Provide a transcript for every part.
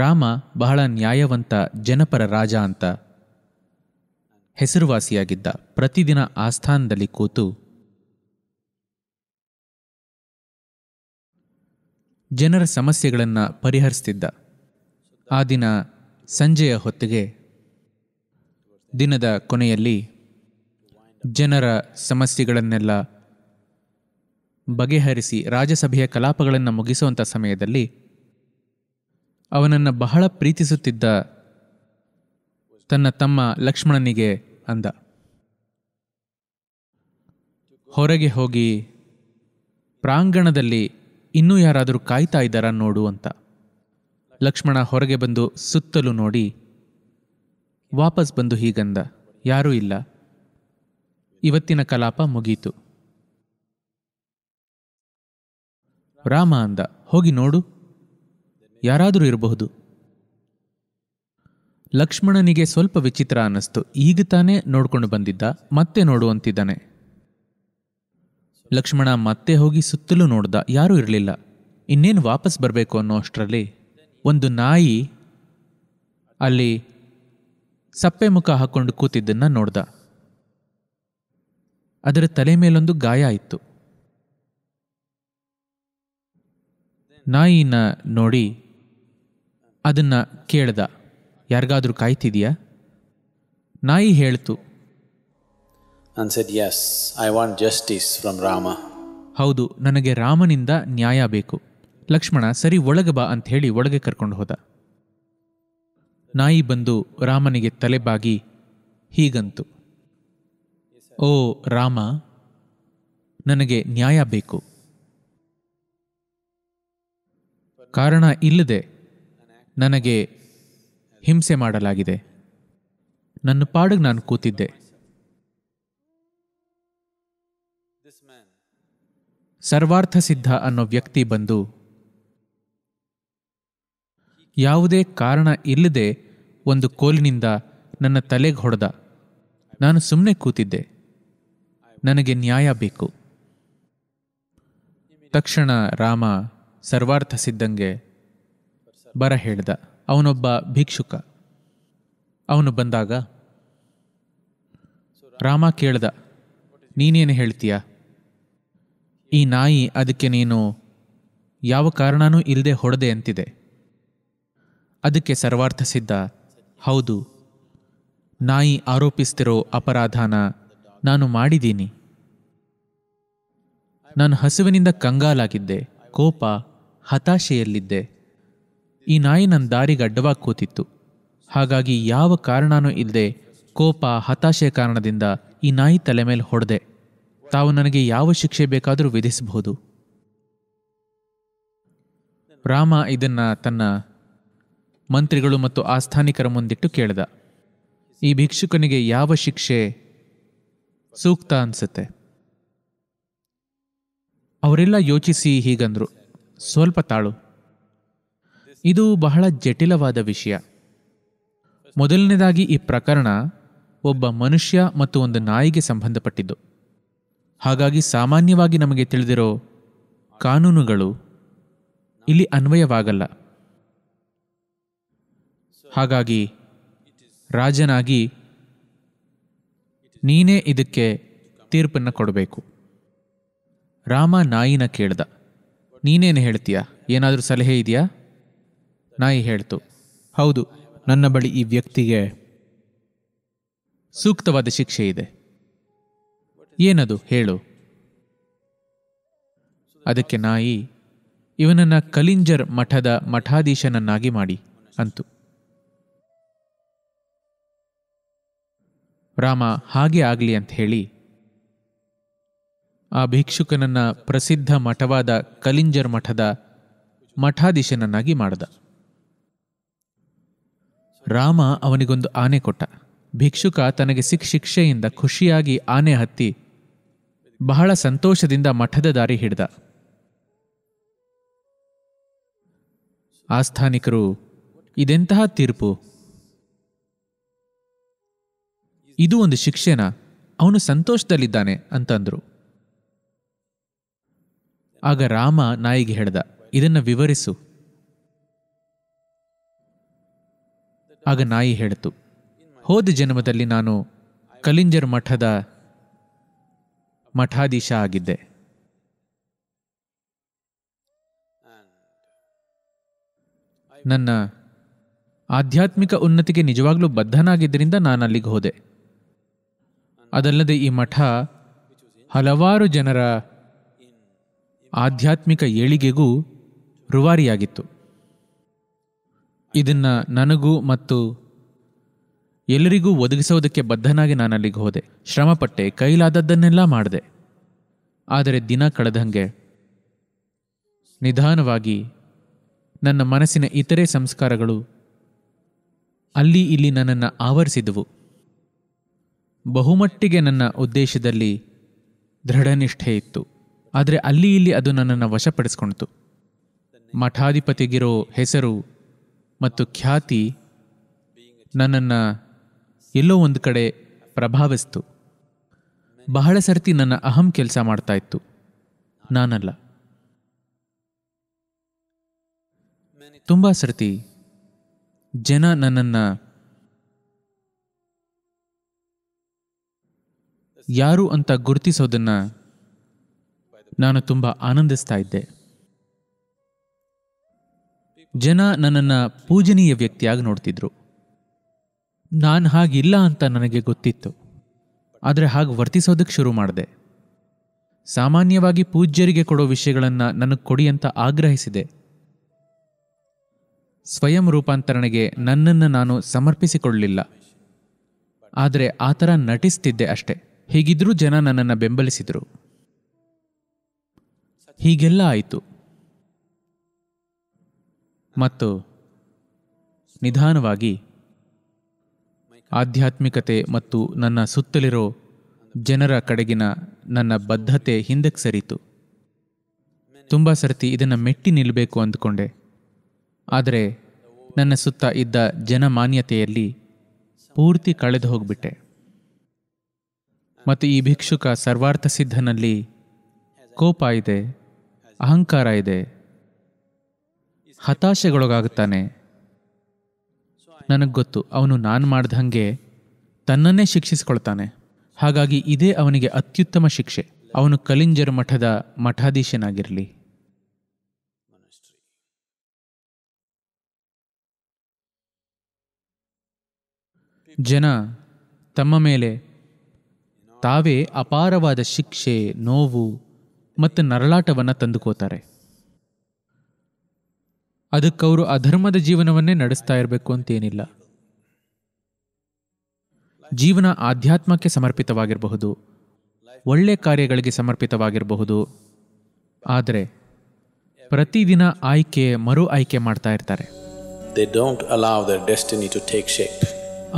ರಾಮ ಬಹಳ ನ್ಯಾಯವಂತ ಜನಪರ ರಾಜ ಅಂತ ಹೆಸರುವಾಸಿಯಾಗಿದ್ದ ಪ್ರತಿದಿನ ಆಸ್ಥಾನದಲ್ಲಿ ಕೂತು ಜನರ ಸಮಸ್ಯೆಗಳನ್ನು ಪರಿಹರಿಸ್ತಿದ್ದ ಆ ದಿನ ಸಂಜೆಯ ಹೊತ್ತಿಗೆ ದಿನದ ಕೊನೆಯಲ್ಲಿ ಜನರ ಸಮಸ್ಯೆಗಳನ್ನೆಲ್ಲ ಬಗೆಹರಿಸಿ ರಾಜ್ಯಸಭೆಯ ಕಲಾಪಗಳನ್ನು ಮುಗಿಸುವಂಥ ಸಮಯದಲ್ಲಿ ಅವನನ್ನು ಬಹಳ ಪ್ರೀತಿಸುತ್ತಿದ್ದ ತನ್ನ ತಮ್ಮ ಲಕ್ಷ್ಮಣನಿಗೆ ಅಂದ ಹೊರಗೆ ಹೋಗಿ ಪ್ರಾಂಗಣದಲ್ಲಿ ಇನ್ನೂ ಯಾರಾದರೂ ಕಾಯ್ತಾ ಇದ್ದಾರಾ ನೋಡು ಅಂತ ಲಕ್ಷ್ಮಣ ಹೊರಗೆ ಬಂದು ಸುತ್ತಲೂ ನೋಡಿ ವಾಪಸ್ ಬಂದು ಹೀಗಂದ ಯಾರೂ ಇಲ್ಲ ಇವತ್ತಿನ ಕಲಾಪ ಮುಗೀತು ರಾಮ ಅಂದ ಹೋಗಿ ನೋಡು ಯಾರಾದರೂ ಇರಬಹುದು ಲಕ್ಷ್ಮಣನಿಗೆ ಸ್ವಲ್ಪ ವಿಚಿತ್ರ ಅನ್ನಿಸ್ತು ಈಗ ತಾನೇ ನೋಡ್ಕೊಂಡು ಬಂದಿದ್ದ ಮತ್ತೆ ನೋಡುವಂತಿದ್ದಾನೆ ಲಕ್ಷ್ಮಣ ಮತ್ತೆ ಹೋಗಿ ಸುತ್ತಲೂ ನೋಡ್ದ ಯಾರೂ ಇರಲಿಲ್ಲ ಇನ್ನೇನು ವಾಪಸ್ ಬರಬೇಕು ಅನ್ನೋ ಅಷ್ಟರಲ್ಲಿ ಒಂದು ನಾಯಿ ಅಲ್ಲಿ ಸಪ್ಪೆ ಮುಖ ಹಾಕೊಂಡು ಕೂತಿದ್ದನ್ನ ನೋಡ್ದ ಅದರ ತಲೆ ಮೇಲೊಂದು ಗಾಯ ಇತ್ತು ನಾಯಿನ ನೋಡಿ ಅದನ್ನು ಕೇಳ್ದ ಯಾರಿಗಾದರೂ ಕಾಯ್ತಿದೆಯಾ ನಾಯಿ ಹೇಳ್ತು ಹೌದು ನನಗೆ ರಾಮನಿಂದ ನ್ಯಾಯ ಬೇಕು ಲಕ್ಷ್ಮಣ ಸರಿ ಒಳಗೆ ಬಾ ಅಂತ ಹೇಳಿ ಒಳಗೆ ಕರ್ಕೊಂಡು ಹೋದ ನಾಯಿ ಬಂದು ರಾಮನಿಗೆ ತಲೆಬಾಗಿ ಹೀಗಂತು ಓ ರಾಮ ನನಗೆ ನ್ಯಾಯ ಬೇಕು ಕಾರಣ ಇಲ್ಲದೆ ನನಗೆ ಹಿಂಸೆ ಮಾಡಲಾಗಿದೆ ನನ್ನ ಪಾಡಿಗೆ ನಾನು ಕೂತಿದ್ದೆ ಸರ್ವಾರ್ಥ ಸಿದ್ಧ ಅನ್ನೋ ವ್ಯಕ್ತಿ ಬಂದು ಯಾವುದೇ ಕಾರಣ ಇಲ್ಲದೆ ಒಂದು ಕೋಲಿನಿಂದ ನನ್ನ ತಲೆಗೆ ಹೊಡೆದ ನಾನು ಸುಮ್ಮನೆ ಕೂತಿದ್ದೆ ನನಗೆ ನ್ಯಾಯ ಬೇಕು ತಕ್ಷಣ ರಾಮ ಸರ್ವಾರ್ಥ ಸಿದ್ಧಂಗೆ ಬರ ಹೇಳಿದ ಅವನೊಬ್ಬ ಭಿಕ್ಷುಕ ಅವನು ಬಂದಾಗ ರಾಮ ಕೇಳ್ದ ನೀನೇನು ಹೇಳ್ತೀಯ ಈ ನಾಯಿ ಅದಕ್ಕೆ ನೀನು ಯಾವ ಕಾರಣನೂ ಇಲ್ಲದೆ ಹೊಡೆದೆ ಅಂತಿದೆ ಅದಕ್ಕೆ ಸರ್ವಾರ್ಥ ಸಿದ್ಧ ಹೌದು ನಾಯಿ ಆರೋಪಿಸ್ತಿರೋ ಅಪರಾಧನ ನಾನು ಮಾಡಿದ್ದೀನಿ ನಾನು ಹಸುವಿನಿಂದ ಕಂಗಾಲಾಗಿದ್ದೆ ಕೋಪ ಹತಾಶೆಯಲ್ಲಿದ್ದೆ ಈ ನಾಯಿ ನನ್ನ ದಾರಿಗೆ ಅಡ್ಡವಾಗಿ ಕೂತಿತ್ತು ಹಾಗಾಗಿ ಯಾವ ಕಾರಣನೂ ಇಲ್ಲದೆ ಕೋಪ ಹತಾಶೆ ಕಾರಣದಿಂದ ಈ ನಾಯಿ ತಲೆ ಮೇಲೆ ಹೊಡೆದೆ ತಾವು ನನಗೆ ಯಾವ ಶಿಕ್ಷೆ ಬೇಕಾದರೂ ವಿಧಿಸಬಹುದು ರಾಮ ಇದನ್ನು ತನ್ನ ಮಂತ್ರಿಗಳು ಮತ್ತು ಆಸ್ಥಾನಿಕರ ಮುಂದಿಟ್ಟು ಕೇಳಿದ ಈ ಭಿಕ್ಷುಕನಿಗೆ ಯಾವ ಶಿಕ್ಷೆ ಸೂಕ್ತ ಅನಿಸುತ್ತೆ ಅವರೆಲ್ಲ ಯೋಚಿಸಿ ಹೀಗಂದ್ರು ಸ್ವಲ್ಪ ತಾಳು ಇದು ಬಹಳ ಜಟಿಲವಾದ ವಿಷಯ ಮೊದಲನೇದಾಗಿ ಈ ಪ್ರಕರಣ ಒಬ್ಬ ಮನುಷ್ಯ ಮತ್ತು ಒಂದು ನಾಯಿಗೆ ಸಂಬಂಧಪಟ್ಟಿದ್ದು ಹಾಗಾಗಿ ಸಾಮಾನ್ಯವಾಗಿ ನಮಗೆ ತಿಳಿದಿರೋ ಕಾನೂನುಗಳು ಇಲ್ಲಿ ಅನ್ವಯವಾಗಲ್ಲ ಹಾಗಾಗಿ ರಾಜನಾಗಿ ನೀನೇ ಇದಕ್ಕೆ ತೀರ್ಪನ್ನು ಕೊಡಬೇಕು ರಾಮ ನಾಯಿನ ಕೇಳ್ದ ನೀನೇನು ಹೇಳ್ತೀಯಾ ಏನಾದರೂ ಸಲಹೆ ಇದೆಯಾ ನಾಯಿ ಹೇಳ್ತು ಹೌದು ನನ್ನ ಬಳಿ ಈ ವ್ಯಕ್ತಿಗೆ ಸೂಕ್ತವಾದ ಶಿಕ್ಷೆ ಇದೆ ಏನದು ಹೇಳು ಅದಕ್ಕೆ ನಾಯಿ ಇವನನ್ನ ಕಲಿಂಜರ್ ಮಠದ ಮಠಾಧೀಶನನ್ನಾಗಿ ಮಾಡಿ ಅಂತು ರಾಮ ಹಾಗೆ ಆಗಲಿ ಅಂತ ಹೇಳಿ ಆ ಭಿಕ್ಷುಕನನ್ನ ಪ್ರಸಿದ್ಧ ಮಠವಾದ ಕಲಿಂಜರ್ ಮಠದ ಮಠಾಧೀಶನನ್ನಾಗಿ ಮಾಡಿದ ರಾಮ ಅವನಿಗೊಂದು ಆನೆ ಕೊಟ್ಟ ಭಿಕ್ಷುಕ ತನಗೆ ಸಿಕ್ ಶಿಕ್ಷೆಯಿಂದ ಖುಷಿಯಾಗಿ ಆನೆ ಹತ್ತಿ ಬಹಳ ಸಂತೋಷದಿಂದ ಮಠದ ದಾರಿ ಹಿಡಿದ ಆಸ್ಥಾನಿಕರು ಇದೆಂತಹ ತೀರ್ಪು ಇದು ಒಂದು ಶಿಕ್ಷೆನ ಅವನು ಸಂತೋಷದಲ್ಲಿದ್ದಾನೆ ಅಂತಂದ್ರು ಆಗ ರಾಮ ನಾಯಿಗೆ ಹೇಳ್ದ ಇದನ್ನು ವಿವರಿಸು ಆಗ ನಾಯಿ ಹೇಳಿತು ಹೋದ ಜನ್ಮದಲ್ಲಿ ನಾನು ಕಲಿಂಜರ್ ಮಠದ ಮಠಾಧೀಶ ಆಗಿದ್ದೆ ನನ್ನ ಆಧ್ಯಾತ್ಮಿಕ ಉನ್ನತಿಗೆ ನಿಜವಾಗ್ಲೂ ಬದ್ಧನಾಗಿದ್ದರಿಂದ ನಾನು ಅಲ್ಲಿಗೆ ಹೋದೆ ಅದಲ್ಲದೆ ಈ ಮಠ ಹಲವಾರು ಜನರ ಆಧ್ಯಾತ್ಮಿಕ ಏಳಿಗೆಗೂ ರುವಾರಿಯಾಗಿತ್ತು ಇದನ್ನು ನನಗೂ ಮತ್ತು ಎಲ್ಲರಿಗೂ ಒದಗಿಸೋದಕ್ಕೆ ಬದ್ಧನಾಗಿ ನಾನು ಅಲ್ಲಿಗೆ ಹೋದೆ ಶ್ರಮಪಟ್ಟೆ ಕೈಲಾದದ್ದನ್ನೆಲ್ಲ ಮಾಡಿದೆ ಆದರೆ ದಿನ ಕಳೆದಂಗೆ ನಿಧಾನವಾಗಿ ನನ್ನ ಮನಸ್ಸಿನ ಇತರೆ ಸಂಸ್ಕಾರಗಳು ಅಲ್ಲಿ ಇಲ್ಲಿ ನನ್ನನ್ನು ಆವರಿಸಿದವು ಬಹುಮಟ್ಟಿಗೆ ನನ್ನ ಉದ್ದೇಶದಲ್ಲಿ ದೃಢನಿಷ್ಠೆ ಇತ್ತು ಆದರೆ ಅಲ್ಲಿ ಇಲ್ಲಿ ಅದು ನನ್ನನ್ನು ವಶಪಡಿಸ್ಕೊಳ್ತು ಮಠಾಧಿಪತಿಗಿರೋ ಹೆಸರು ಮತ್ತು ಖ್ಯಾತಿ ನನ್ನನ್ನು ಎಲ್ಲೋ ಒಂದು ಕಡೆ ಪ್ರಭಾವಿಸ್ತು ಬಹಳ ಸರ್ತಿ ನನ್ನ ಅಹಂ ಕೆಲಸ ಮಾಡ್ತಾ ಇತ್ತು ನಾನಲ್ಲ ತುಂಬ ಸರ್ತಿ ಜನ ನನ್ನನ್ನು ಯಾರು ಅಂತ ಗುರುತಿಸೋದನ್ನು ನಾನು ತುಂಬ ಆನಂದಿಸ್ತಾ ಇದ್ದೆ ಜನ ನನ್ನನ್ನು ಪೂಜನೀಯ ವ್ಯಕ್ತಿಯಾಗಿ ನೋಡ್ತಿದ್ರು ನಾನು ಹಾಗಿಲ್ಲ ಅಂತ ನನಗೆ ಗೊತ್ತಿತ್ತು ಆದರೆ ಹಾಗೆ ವರ್ತಿಸೋದಕ್ಕೆ ಶುರು ಮಾಡಿದೆ ಸಾಮಾನ್ಯವಾಗಿ ಪೂಜ್ಯರಿಗೆ ಕೊಡೋ ವಿಷಯಗಳನ್ನು ನನಗೆ ಕೊಡಿ ಅಂತ ಆಗ್ರಹಿಸಿದೆ ಸ್ವಯಂ ರೂಪಾಂತರಣೆಗೆ ನನ್ನನ್ನು ನಾನು ಸಮರ್ಪಿಸಿಕೊಳ್ಳಲಿಲ್ಲ ಆದರೆ ಆ ಥರ ನಟಿಸ್ತಿದ್ದೆ ಅಷ್ಟೆ ಹೀಗಿದ್ರೂ ಜನ ನನ್ನನ್ನು ಬೆಂಬಲಿಸಿದರು ಹೀಗೆಲ್ಲ ಆಯಿತು ಮತ್ತು ನಿಧಾನವಾಗಿ ಆಧ್ಯಾತ್ಮಿಕತೆ ಮತ್ತು ನನ್ನ ಸುತ್ತಲಿರೋ ಜನರ ಕಡೆಗಿನ ನನ್ನ ಬದ್ಧತೆ ಹಿಂದಕ್ಕೆ ಸರಿತು ತುಂಬ ಸರ್ತಿ ಇದನ್ನು ಮೆಟ್ಟಿ ನಿಲ್ಲಬೇಕು ಅಂದ್ಕೊಂಡೆ ಆದರೆ ನನ್ನ ಸುತ್ತ ಇದ್ದ ಜನ ಮಾನ್ಯತೆಯಲ್ಲಿ ಪೂರ್ತಿ ಕಳೆದು ಹೋಗ್ಬಿಟ್ಟೆ ಮತ್ತು ಈ ಭಿಕ್ಷುಕ ಸರ್ವಾರ್ಥ ಸಿದ್ಧನಲ್ಲಿ ಕೋಪ ಇದೆ ಅಹಂಕಾರ ಇದೆ ಹತಾಶೆಗೊಳಗಾಗುತ್ತಾನೆ ನನಗೆ ಗೊತ್ತು ಅವನು ನಾನು ಮಾಡ್ದಂಗೆ ತನ್ನನ್ನೇ ಶಿಕ್ಷಿಸಿಕೊಳ್ತಾನೆ ಹಾಗಾಗಿ ಇದೇ ಅವನಿಗೆ ಅತ್ಯುತ್ತಮ ಶಿಕ್ಷೆ ಅವನು ಕಲಿಂಜರ ಮಠದ ಮಠಾಧೀಶನಾಗಿರಲಿ ಜನ ತಮ್ಮ ಮೇಲೆ ತಾವೇ ಅಪಾರವಾದ ಶಿಕ್ಷೆ ನೋವು ಮತ್ತು ನರಳಾಟವನ್ನು ತಂದುಕೋತಾರೆ ಅದಕ್ಕವರು ಅಧರ್ಮದ ಜೀವನವನ್ನೇ ನಡೆಸ್ತಾ ಇರಬೇಕು ಅಂತೇನಿಲ್ಲ ಜೀವನ ಆಧ್ಯಾತ್ಮಕ್ಕೆ ಸಮರ್ಪಿತವಾಗಿರಬಹುದು ಒಳ್ಳೆ ಕಾರ್ಯಗಳಿಗೆ ಸಮರ್ಪಿತವಾಗಿರಬಹುದು ಆದರೆ ಪ್ರತಿದಿನ ಆಯ್ಕೆ ಮರು ಆಯ್ಕೆ ಮಾಡ್ತಾ ಇರ್ತಾರೆ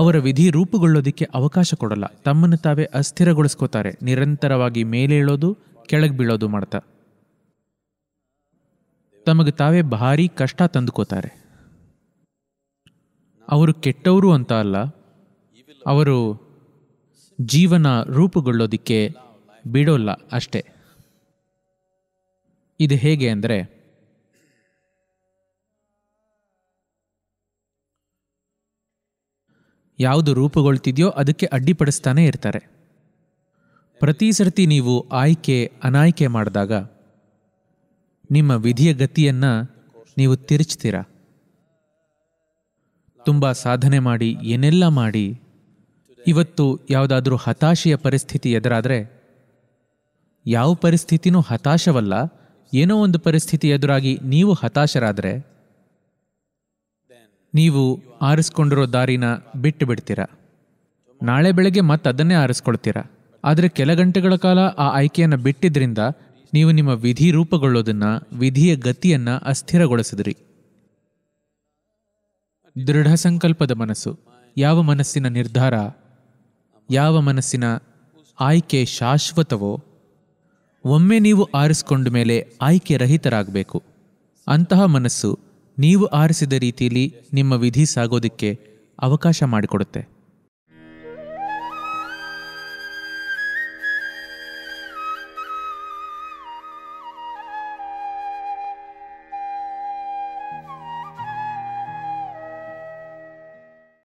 ಅವರ ವಿಧಿ ರೂಪುಗೊಳ್ಳೋದಕ್ಕೆ ಅವಕಾಶ ಕೊಡಲ್ಲ ತಮ್ಮನ್ನು ತಾವೇ ಅಸ್ಥಿರಗೊಳಿಸ್ಕೋತಾರೆ ನಿರಂತರವಾಗಿ ಮೇಲೇಳೋದು ಕೆಳಗೆ ಬೀಳೋದು ಮಾಡ್ತಾ ತಮಗೆ ತಾವೇ ಭಾರಿ ಕಷ್ಟ ತಂದುಕೋತಾರೆ ಅವರು ಕೆಟ್ಟವರು ಅಂತ ಅಲ್ಲ ಅವರು ಜೀವನ ರೂಪುಗೊಳ್ಳೋದಿಕ್ಕೆ ಬಿಡೋಲ್ಲ ಅಷ್ಟೇ ಇದು ಹೇಗೆ ಅಂದರೆ ಯಾವುದು ರೂಪುಗೊಳ್ತಿದೆಯೋ ಅದಕ್ಕೆ ಅಡ್ಡಿಪಡಿಸ್ತಾನೆ ಇರ್ತಾರೆ ಪ್ರತಿ ಸರ್ತಿ ನೀವು ಆಯ್ಕೆ ಅನಾಯ್ಕೆ ಮಾಡಿದಾಗ ನಿಮ್ಮ ವಿಧಿಯ ಗತಿಯನ್ನ ನೀವು ತಿರುಚ್ತೀರಾ ತುಂಬ ಸಾಧನೆ ಮಾಡಿ ಏನೆಲ್ಲ ಮಾಡಿ ಇವತ್ತು ಯಾವುದಾದ್ರೂ ಹತಾಶೆಯ ಪರಿಸ್ಥಿತಿ ಎದುರಾದರೆ ಯಾವ ಪರಿಸ್ಥಿತಿನೂ ಹತಾಶವಲ್ಲ ಏನೋ ಒಂದು ಪರಿಸ್ಥಿತಿ ಎದುರಾಗಿ ನೀವು ಹತಾಶರಾದರೆ ನೀವು ಆರಿಸ್ಕೊಂಡಿರೋ ದಾರಿನ ಬಿಟ್ಟು ಬಿಡ್ತೀರಾ ನಾಳೆ ಬೆಳಗ್ಗೆ ಮತ್ತೆ ಅದನ್ನೇ ಆರಿಸ್ಕೊಳ್ತೀರ ಆದರೆ ಕೆಲ ಗಂಟೆಗಳ ಕಾಲ ಆ ಆಯ್ಕೆಯನ್ನು ಬಿಟ್ಟಿದ್ರಿಂದ ನೀವು ನಿಮ್ಮ ವಿಧಿ ರೂಪುಗೊಳ್ಳೋದನ್ನು ವಿಧಿಯ ಗತಿಯನ್ನು ಅಸ್ಥಿರಗೊಳಿಸಿದಿರಿ ದೃಢ ಸಂಕಲ್ಪದ ಮನಸ್ಸು ಯಾವ ಮನಸ್ಸಿನ ನಿರ್ಧಾರ ಯಾವ ಮನಸ್ಸಿನ ಆಯ್ಕೆ ಶಾಶ್ವತವೋ ಒಮ್ಮೆ ನೀವು ಆರಿಸಿಕೊಂಡ ಮೇಲೆ ಆಯ್ಕೆ ರಹಿತರಾಗಬೇಕು ಅಂತಹ ಮನಸ್ಸು ನೀವು ಆರಿಸಿದ ರೀತಿಯಲ್ಲಿ ನಿಮ್ಮ ವಿಧಿ ಸಾಗೋದಕ್ಕೆ ಅವಕಾಶ ಮಾಡಿಕೊಡುತ್ತೆ